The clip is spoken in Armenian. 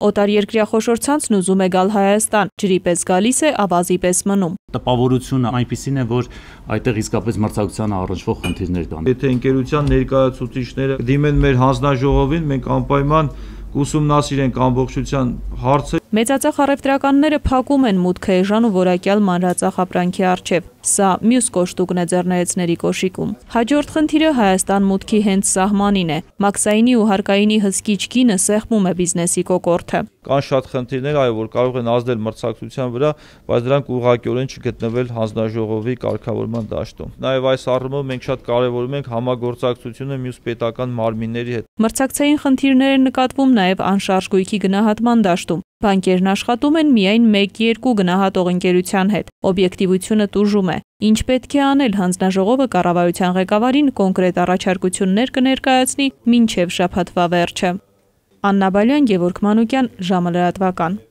Օտար երկրյա խոշորցանցն ուզում է գալ Հայաստան, ջրի պես գալիս է, ավազի պես մնում։ Տպավորությունը այնպիսին է, որ այդտեղ իսկապես մրցակցությանը առնչվող խնդիրներ կան։ Եթե ընկերության ներկայացուցիչները դիմեն մեր հանձնաժողովին, մենք անպայման կուսումնասիրենք ամբողջության հարցը Մեծածախ առևտրականները փակում են մուտքը էժան ու որակյալ մանրածախ ապրանքի արջև։ Սա մյուս կոշտուկն է ձեռնայեցների կոշիկում։ Հաջորդ խնդիրը Հայաստան մուտքի հենց սահմանին է։ Մաքսայինի ու հարկայինի հսկիչ գինը սեղմում է բիզնեսի կոկորդը։ Կան շատ խնդիրներ, այո, որ կարող են ազդել մրցակցության վրա, բայց դրանք ուղղակիորեն չգտնվել հանձնաժողովի կարգավորման դաշտում։ Նաև այս առումով մենք շատ կարևորում ենք համագործակցությունը մյուս պետական մարմինների հետ։ Մրցակցային խնդիրներ են նկատվում նաև անշարժ գույքի գնահատման դաշտում։ Բանկերն աշխատում են միայն 1-2 գնահատող ընկերության հետ։ Օբյեկտիվությունը տուժում է։ Ինչ պետք է անել հանձնաժողովը կառավարության ղեկավարին կոնկրետ առաջարկություններ կներկայացնի մինչև շաբաթվա վերջը։ Աննա Բալյան, Գևորգ Մանուկյան, ժամը լրատվական։